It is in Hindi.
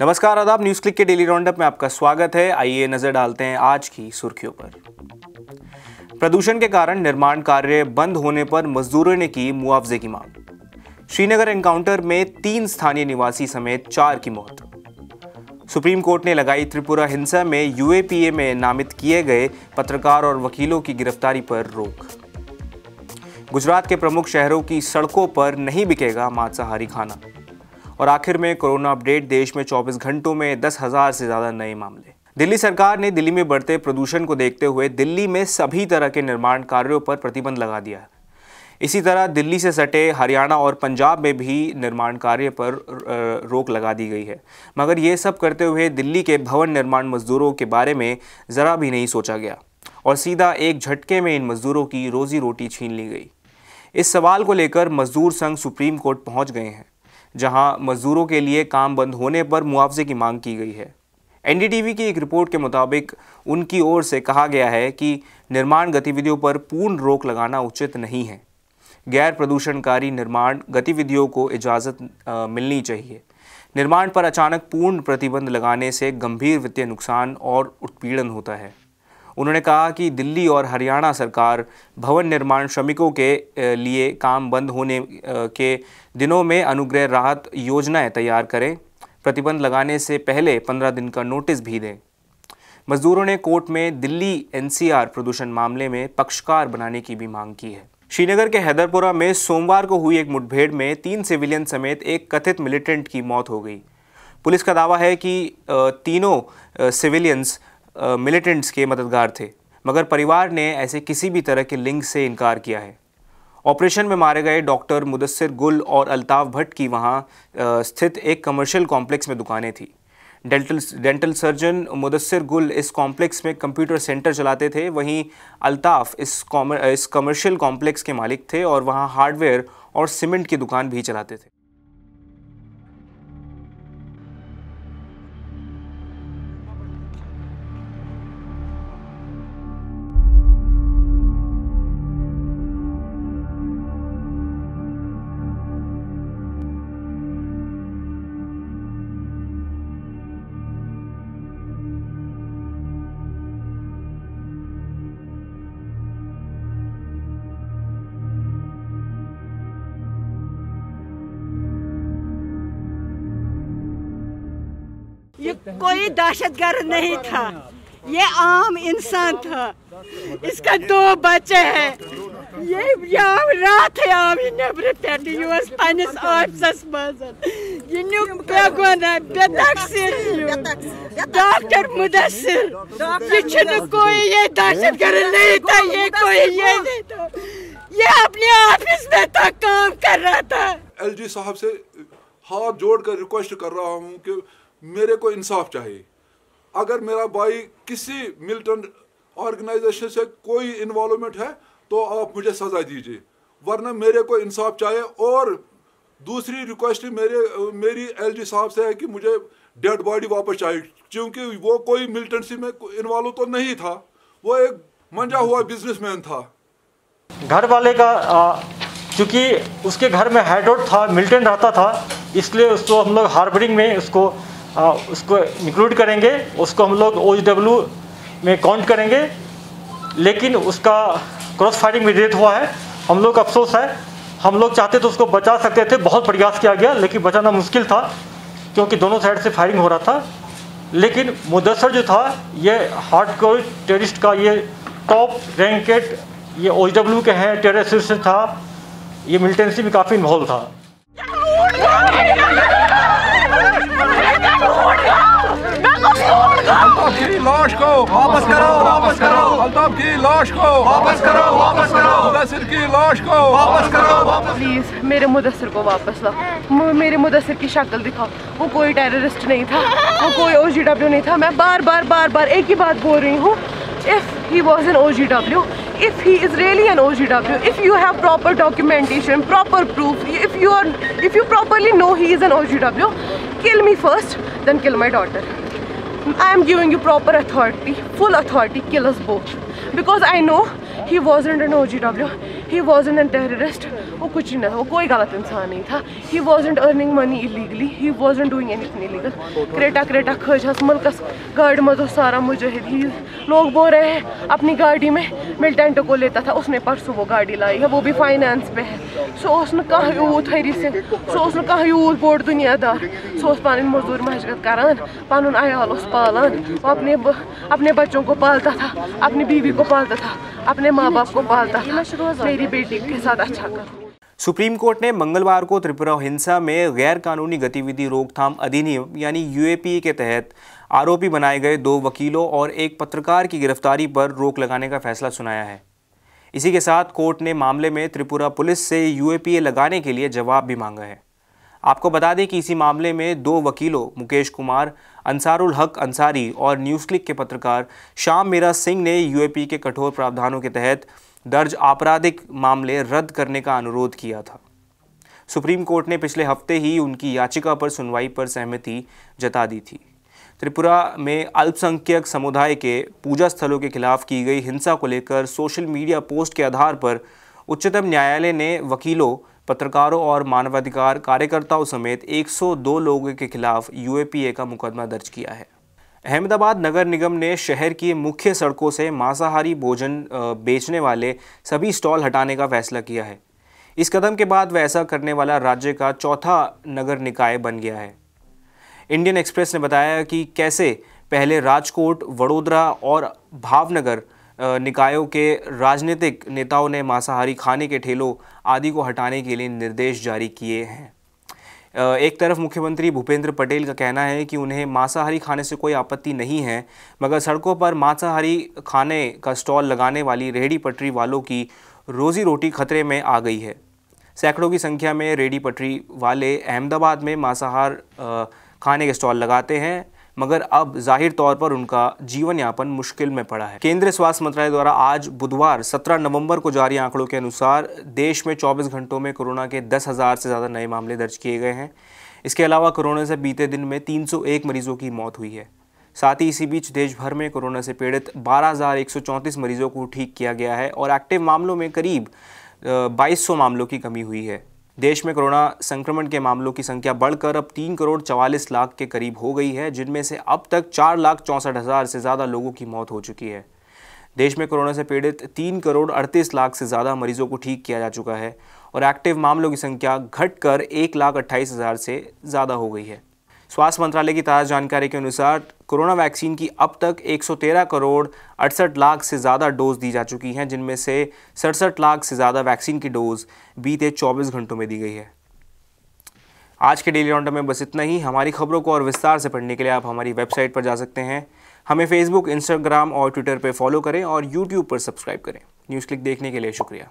नमस्कार आदाब न्यूज क्लिक के डेली राउंडअप में आपका स्वागत है आइए नजर डालते हैं आज की सुर्खियों पर प्रदूषण के कारण निर्माण कार्य बंद होने पर मजदूरों ने की मुआवजे की मांग श्रीनगर एनकाउंटर में तीन स्थानीय निवासी समेत चार की मौत सुप्रीम कोर्ट ने लगाई त्रिपुरा हिंसा में यूएपीए में नामित किए गए पत्रकार और वकीलों की गिरफ्तारी पर रोक गुजरात के प्रमुख शहरों की सड़कों पर नहीं बिकेगा मांसाहारी खाना और आखिर में कोरोना अपडेट देश में 24 घंटों में दस हज़ार से ज़्यादा नए मामले दिल्ली सरकार ने दिल्ली में बढ़ते प्रदूषण को देखते हुए दिल्ली में सभी तरह के निर्माण कार्यों पर प्रतिबंध लगा दिया है इसी तरह दिल्ली से सटे हरियाणा और पंजाब में भी निर्माण कार्य पर रोक लगा दी गई है मगर ये सब करते हुए दिल्ली के भवन निर्माण मजदूरों के बारे में ज़रा भी नहीं सोचा गया और सीधा एक झटके में इन मजदूरों की रोजी रोटी छीन ली गई इस सवाल को लेकर मजदूर संघ सुप्रीम कोर्ट पहुंच गए हैं जहां मजदूरों के लिए काम बंद होने पर मुआवजे की मांग की गई है एनडीटीवी की एक रिपोर्ट के मुताबिक उनकी ओर से कहा गया है कि निर्माण गतिविधियों पर पूर्ण रोक लगाना उचित नहीं है गैर प्रदूषणकारी निर्माण गतिविधियों को इजाज़त मिलनी चाहिए निर्माण पर अचानक पूर्ण प्रतिबंध लगाने से गंभीर वित्तीय नुकसान और उत्पीड़न होता है उन्होंने कहा कि दिल्ली और हरियाणा सरकार भवन निर्माण श्रमिकों के लिए काम बंद होने के दिनों में अनुग्रह राहत योजनाएं तैयार करें प्रतिबंध लगाने से पहले पंद्रह दिन का नोटिस भी दें मजदूरों ने कोर्ट में दिल्ली एनसीआर प्रदूषण मामले में पक्षकार बनाने की भी मांग की है श्रीनगर के हैदरपुरा में सोमवार को हुई एक मुठभेड़ में तीन सिविलियन समेत एक कथित मिलिटेंट की मौत हो गई पुलिस का दावा है कि तीनों सिविलियंस मिलिटेंट्स के मददगार थे मगर परिवार ने ऐसे किसी भी तरह के लिंक से इनकार किया है ऑपरेशन में मारे गए डॉक्टर मुदस्सर गुल और अल्ताफ भट्ट की वहाँ स्थित एक कमर्शियल कॉम्प्लेक्स में दुकानें थी डेंटल डेंटल सर्जन मुदसर गुल इस कॉम्प्लेक्स में कंप्यूटर सेंटर चलाते थे वहीं अल्ताफ इस कॉमर इस कमर्शियल कॉम्प्लेक्स के मालिक थे और वहाँ हार्डवेयर और सीमेंट की दुकान भी चलाते थे ये कोई दहशत नहीं था ये आम इंसान था इसका दो बच्चे हैं ये यहाँ रात है आम ये नेबर पेट ये उस पनस ऑफिसस मज ये नुक बेगुन बे डॉक्टर मुदसर ये छन कोई ये दहशत गर्द नहीं था ये कोई ये नहीं था ये अपने ऑफिस में था तो काम कर रहा था एलजी साहब से हाथ जोड़कर रिक्वेस्ट कर रहा हूँ कि मेरे को इंसाफ चाहिए अगर मेरा भाई किसी मिलिटेंट ऑर्गेनाइजेशन से कोई इन्वॉल्वमेंट है तो आप मुझे सज़ा दीजिए वरना मेरे को इंसाफ चाहिए और दूसरी रिक्वेस्ट मेरे मेरी जी साहब से है कि मुझे डेड बॉडी वापस चाहिए क्योंकि वो कोई मिलिटेंसी में इन्वॉल्व तो नहीं था वो एक मंजा हुआ बिजनेसमैन था घर वाले का क्योंकि उसके घर में हेडोट था मिल्टन रहता था इसलिए उसको हम लोग हार्बरिंग में उसको आ, हाँ, उसको इंक्लूड करेंगे उसको हम लोग ओ में काउंट करेंगे लेकिन उसका क्रॉस फायरिंग में रेट हुआ है हम लोग अफसोस है हम लोग चाहते तो उसको बचा सकते थे बहुत प्रयास किया गया लेकिन बचाना मुश्किल था क्योंकि दोनों साइड से फायरिंग हो रहा था लेकिन मुदसर जो था ये हार्ड कोर टेररिस्ट का ये टॉप रैंकेड ये ओ के हैं टेरर एसोसिएशन था ये मिलिटेंसी में काफ़ी इन्वॉल्व था प्लीज मेरे मुदसर को वापस लाओ मेरे मुदसर की शक्ल दिखाओ वो कोई टेररिस्ट नहीं था वो कोई ओ जी डब्ल्यू नहीं था मैं बार बार बार बार एक ही बात बोल रही हूँ if he was N G O W if he is really N G O W if you have proper documentation proper proof if you are if you properly know he is N G O W kill me first then kill my daughter I'm giving you proper authority, full authority, kill us both. Because I know he wasn't an OGW, he wasn't a terrorist, वो कुछ ना वो कोई गलत इंसान नहीं था he wasn't earning money illegally he wasn't doing anything illegal Creta Creta खज हस मुल्कस गाड़ी मज सारा मुजाहिद ही लोग बो रहे हैं अपनी गाड़ी में मिलिटेंट को लेता था उसने परसों वो गाड़ी लाई है वो भी फाइनेंस पे है सो उस यूथ हरी सिंह सो उस कह यूथ बोर्ड दुनियादार सो उस पानी मजदूर मशगत करान पन अयाल उस पालान अपने अपने बच्चों को पालता था अपनी बीवी को पालता था अपने माँ बाप को पालता था मेरी बेटी के साथ अच्छा कर सुप्रीम कोर्ट ने मंगलवार को त्रिपुरा हिंसा में गैर कानूनी गतिविधि रोकथाम अधिनियम यानी यूएपीए के तहत आरोपी बनाए गए दो वकीलों और एक पत्रकार की गिरफ्तारी पर रोक लगाने का फैसला सुनाया है इसी के साथ कोर्ट ने मामले में त्रिपुरा पुलिस से यूएपीए लगाने के लिए जवाब भी मांगा है आपको बता दें कि इसी मामले में दो वकीलों मुकेश कुमार अंसारुल हक अंसारी और न्यूज़ क्लिक के पत्रकार श्याम मीरा सिंह ने यूएपी के कठोर प्रावधानों के तहत दर्ज आपराधिक मामले रद्द करने का अनुरोध किया था सुप्रीम कोर्ट ने पिछले हफ्ते ही उनकी याचिका पर सुनवाई पर सहमति जता दी थी त्रिपुरा में अल्पसंख्यक समुदाय के पूजा स्थलों के खिलाफ की गई हिंसा को लेकर सोशल मीडिया पोस्ट के आधार पर उच्चतम न्यायालय ने वकीलों पत्रकारों और मानवाधिकार कार्यकर्ताओं समेत 102 लोगों के खिलाफ यूएपीए का मुकदमा दर्ज किया है अहमदाबाद नगर निगम ने शहर की मुख्य सड़कों से मांसाहारी भोजन बेचने वाले सभी स्टॉल हटाने का फैसला किया है इस कदम के बाद वह ऐसा करने वाला राज्य का चौथा नगर निकाय बन गया है इंडियन एक्सप्रेस ने बताया कि कैसे पहले राजकोट वडोदरा और भावनगर निकायों के राजनीतिक नेताओं ने मांसाहारी खाने के ठेलों आदि को हटाने के लिए निर्देश जारी किए हैं एक तरफ मुख्यमंत्री भूपेंद्र पटेल का कहना है कि उन्हें मांसाहारी खाने से कोई आपत्ति नहीं है मगर सड़कों पर मांसाहारी खाने का स्टॉल लगाने वाली रेहड़ी पटरी वालों की रोजी रोटी खतरे में आ गई है सैकड़ों की संख्या में रेहड़ी पटरी वाले अहमदाबाद में मांसाहार खाने के स्टॉल लगाते हैं मगर अब जाहिर तौर पर उनका जीवन यापन मुश्किल में पड़ा है केंद्रीय स्वास्थ्य मंत्रालय द्वारा आज बुधवार 17 नवंबर को जारी आंकड़ों के अनुसार देश में 24 घंटों में कोरोना के 10,000 से ज़्यादा नए मामले दर्ज किए गए हैं इसके अलावा कोरोना से बीते दिन में 301 मरीजों की मौत हुई है साथ ही इसी बीच देश भर में कोरोना से पीड़ित बारह मरीजों को ठीक किया गया है और एक्टिव मामलों में करीब बाईस मामलों की कमी हुई है देश में कोरोना संक्रमण के मामलों की संख्या बढ़कर अब तीन करोड़ चवालीस लाख के करीब हो गई है जिनमें से अब तक चार लाख चौंसठ हज़ार से ज़्यादा लोगों की मौत हो चुकी है देश में कोरोना से पीड़ित तीन करोड़ अड़तीस लाख से ज़्यादा मरीजों को ठीक किया जा चुका है और एक्टिव मामलों की संख्या घटकर एक लाख अट्ठाईस हज़ार से ज़्यादा हो गई है स्वास्थ्य मंत्रालय की ताज़ा जानकारी के अनुसार कोरोना वैक्सीन की अब तक 113 करोड़ अड़सठ लाख से ज़्यादा डोज दी जा चुकी हैं जिनमें से सड़सठ लाख से ज़्यादा वैक्सीन की डोज बीते 24 घंटों में दी गई है आज के डेली राउंड में बस इतना ही हमारी खबरों को और विस्तार से पढ़ने के लिए आप हमारी वेबसाइट पर जा सकते हैं हमें फेसबुक इंस्टाग्राम और ट्विटर पर फॉलो करें और यूट्यूब पर सब्सक्राइब करें न्यूज़ क्लिक देखने के लिए शुक्रिया